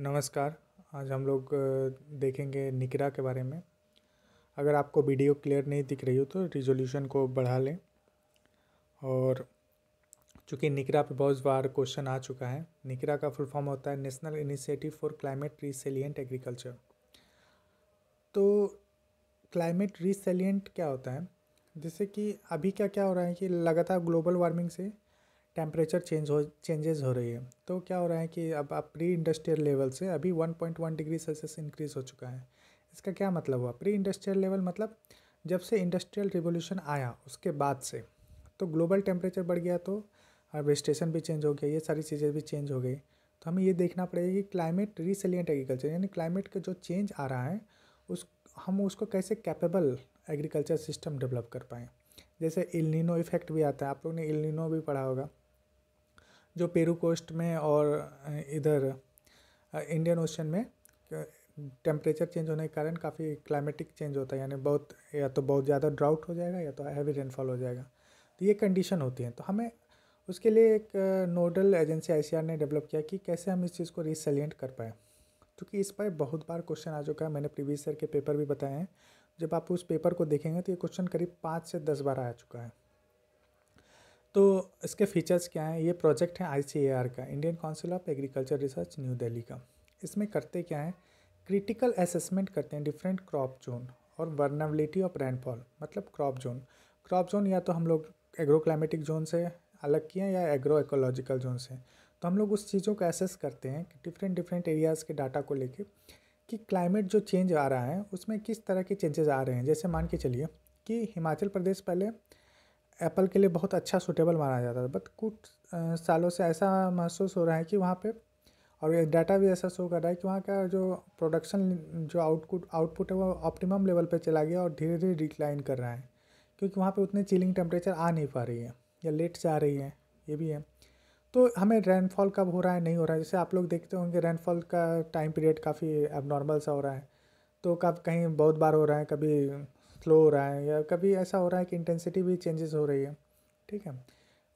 नमस्कार आज हम लोग देखेंगे निकरा के बारे में अगर आपको वीडियो क्लियर नहीं दिख रही हो तो रिजोल्यूशन को बढ़ा लें और चूँकि निकरा पे बहुत बार क्वेश्चन आ चुका है निकरा का फुल फॉर्म होता है national initiative for climate resilient agriculture तो क्लाइमेट रिसेलियंट क्या होता है जैसे कि अभी क्या क्या हो रहा है कि लगातार ग्लोबल वार्मिंग से टेम्परेचर चेंज हो चेंजेस हो रही है तो क्या हो रहा है कि अब आप प्री इंडस्ट्रियल लेवल से अभी 1.1 डिग्री सेल्सियस इंक्रीज़ हो चुका है इसका क्या मतलब हुआ प्री इंडस्ट्रियल लेवल मतलब जब से इंडस्ट्रियल रिवोल्यूशन आया उसके बाद से तो ग्लोबल टेम्परेचर बढ़ गया तो हार्वेस्टेशन भी चेंज हो गया ये सारी चीज़ें भी चेंज हो गई तो हमें ये देखना पड़ेगा कि क्लाइमेट रिसलियंट एग्रीकल्चर यानी क्लाइमेट का जो चेंज आ रहा है उस हम उसको कैसे कैपेबल एग्रीकल्चर सिस्टम डेवलप कर पाएँ जैसे इलनिनो इफेक्ट भी आता है आप लोगों ने इलनिनो भी पढ़ा होगा जो पेरू कोस्ट में और इधर इंडियन ओशन में टेम्परेचर चेंज होने के कारण काफ़ी क्लाइमेटिक चेंज होता है यानी बहुत या तो बहुत ज़्यादा ड्राउट हो जाएगा या तो हैवी रेनफॉल हो जाएगा तो ये कंडीशन होती है तो हमें उसके लिए एक नोडल एजेंसी आई ने डेवलप किया कि कैसे हम इस चीज़ को रिसलियंट कर पाएँ क्योंकि इस पर बहुत बार क्वेश्चन आ चुका है मैंने प्रीवियस ईयर के पेपर भी बताए हैं जब आप उस पेपर को देखेंगे तो ये क्वेश्चन करीब पाँच से दस बार आ चुका है तो इसके फीचर्स क्या हैं ये प्रोजेक्ट है आई का Indian Council of Agriculture Research New Delhi का इसमें करते क्या हैं क्रिटिकल असेसमेंट करते हैं डिफरेंट क्रॉप जोन और वर्नबिलिटी ऑफ रेनफॉल मतलब क्रॉप जोन क्रॉप जोन या तो हम लोग एग्रो क्लाइमेटिक जोन से अलग किए हैं या एग्रो एकोलॉजिकल जोन से तो हम लोग उस चीज़ों को एसेस करते हैं कि डिफरेंट डिफरेंट एरियाज़ के डाटा को लेके कि क्लाइमेट जो चेंज आ रहा है उसमें किस तरह के चेंजेस आ रहे हैं जैसे मान के चलिए कि हिमाचल प्रदेश पहले एप्पल के लिए बहुत अच्छा सूटेबल माना जाता था बट कुछ सालों से ऐसा महसूस हो रहा है कि वहाँ पे और ये डाटा भी ऐसा शो कर रहा है कि वहाँ का जो प्रोडक्शन जो आउटपुट आउटपुट है वो ऑप्टिमम लेवल पे चला गया और धीरे धीरे डिक्लाइन कर रहा है क्योंकि वहाँ पे उतने चिलिंग टेम्परेचर आ नहीं पा रही है या लेट जा रही है ये भी है तो हमें रेनफॉल कब हो रहा है नहीं हो रहा है जैसे आप लोग देखते होंगे रेनफॉल का टाइम पीरियड काफ़ी अब नॉर्मल सा हो रहा है तो कब कहीं बहुत बार हो रहा है कभी स्लो हो रहा है या कभी ऐसा हो रहा है कि इंटेंसिटी भी चेंजेस हो रही है ठीक है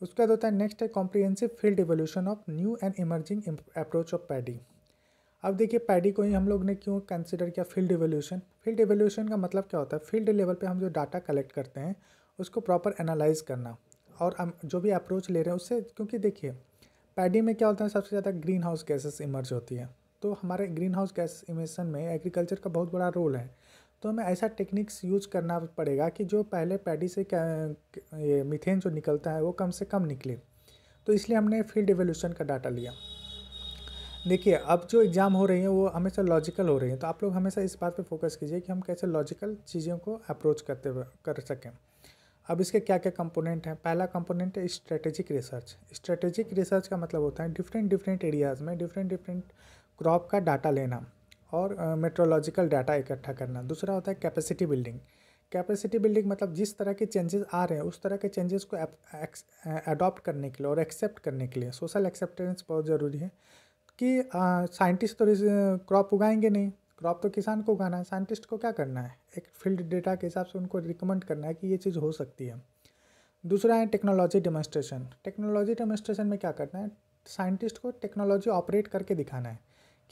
उसके बाद होता है नेक्स्ट है comprehensive field evaluation of new and emerging approach of paddy अब देखिए पैडी को ही हम लोग ने क्यों कंसिडर किया फील्ड एवोल्यूशन फील्ड एवोल्यूशन का मतलब क्या होता है फील्ड लेवल पर हम जो डाटा कलेक्ट करते हैं उसको प्रॉपर एनालाइज करना और जो भी अप्रोच ले रहे हैं उससे क्योंकि देखिए पैडी में क्या होता है सबसे ज़्यादा ग्रीन हाउस गैसेस इमर्ज होती है तो हमारे ग्रीन हाउस गैस इमेशन में एग्रीकल्चर का बहुत बड़ा रोल है तो हमें ऐसा टेक्निक्स यूज करना पड़ेगा कि जो पहले पैडी से ये मिथेन जो निकलता है वो कम से कम निकले तो इसलिए हमने फील्ड एवोल्यूशन का डाटा लिया देखिए अब जो एग्ज़ाम हो रही है वो हमेशा लॉजिकल हो रही है तो आप लोग हमेशा इस बात पे फोकस कीजिए कि हम कैसे लॉजिकल चीज़ों को अप्रोच करते कर सकें अब इसके क्या क्या कंपोनेंट हैं पहला कंपोनेंट है स्ट्रेटेजिक रिसर्च स्ट्रेटेजिक रिसर्च का मतलब होता है डिफरेंट डिफरेंट एरियाज़ में डिफरेंट डिफरेंट क्रॉप का डाटा लेना और मेट्रोलॉजिकल डाटा इकट्ठा करना दूसरा होता है कैपेसिटी बिल्डिंग कैपेसिटी बिल्डिंग मतलब जिस तरह के चेंजेस आ रहे हैं उस तरह के चेंजेस को अडॉप्ट करने के लिए और एक्सेप्ट करने के लिए सोशल एक्सेप्टेंस बहुत ज़रूरी है कि साइंटिस्ट तो क्रॉप उगाएंगे नहीं क्रॉप तो किसान को उगाना है साइंटिस्ट को क्या करना है एक फील्ड डेटा के हिसाब से उनको रिकमेंड करना है कि ये चीज़ हो सकती है दूसरा है टेक्नोलॉजी डेमोस्ट्रेशन टेक्नोलॉजी डेमोस्ट्रेशन में क्या करना है साइंटिस्ट को टेक्नोलॉजी ऑपरेट करके दिखाना है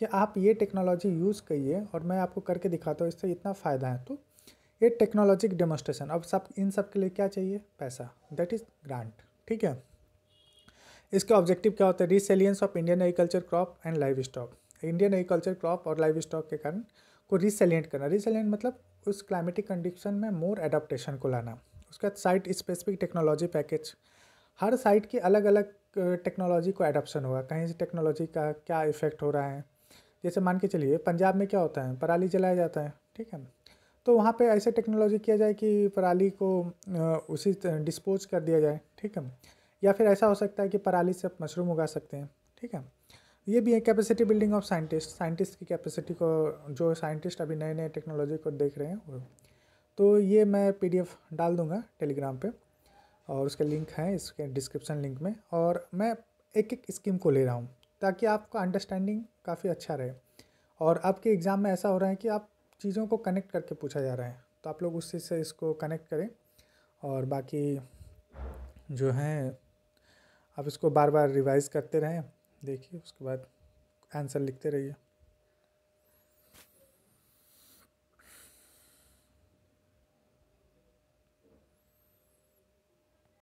कि आप ये टेक्नोलॉजी यूज़ करिए और मैं आपको करके दिखाता हूँ इससे इतना फ़ायदा है तो ये टेक्नोलॉजिक डेमोस्ट्रेशन अब सब इन सब के लिए क्या चाहिए पैसा दैट इज़ ग्रांट ठीक है इसका ऑब्जेक्टिव क्या होता है resilience of Indian agriculture crop and livestock Indian agriculture crop और लाइव स्टॉक के कारण को रिसेलियंट करना रिसेलियंट मतलब उस क्लाइमेटिक कंडीशन में मोर एडाप्टेशन को लाना उसके बाद साइट स्पेसिफिक टेक्नोलॉजी पैकेज हर साइट की अलग अलग टेक्नोलॉजी को एडप्शन होगा कहीं से टेक्नोलॉजी का क्या इफेक्ट हो रहा है जैसे मान के चलिए पंजाब में क्या होता है पराली जलाया जाता है ठीक है तो वहाँ पे ऐसे टेक्नोलॉजी किया जाए कि पराली को उसी डिस्पोज कर दिया जाए ठीक है या फिर ऐसा हो सकता है कि पराली से आप मशरूम उगा सकते हैं ठीक है ये भी है capacity building of scientist scientist की कैपेसिटी को जो साइंटिस्ट अभी नए नए टेक्नोलॉजी को देख रहे हैं वो तो ये मैं पी डाल दूँगा टेलीग्राम पर और उसके लिंक है इसके डिस्क्रिप्शन लिंक में और मैं एक एक स्कीम को ले रहा हूँ ताकि आपका अंडरस्टैंडिंग काफ़ी अच्छा रहे और आपके एग्ज़ाम में ऐसा हो रहा है कि आप चीज़ों को कनेक्ट करके पूछा जा रहा है तो आप लोग चीज से इसको कनेक्ट करें और बाकी जो हैं आप इसको बार बार रिवाइज़ करते रहें देखिए उसके बाद आंसर लिखते रहिए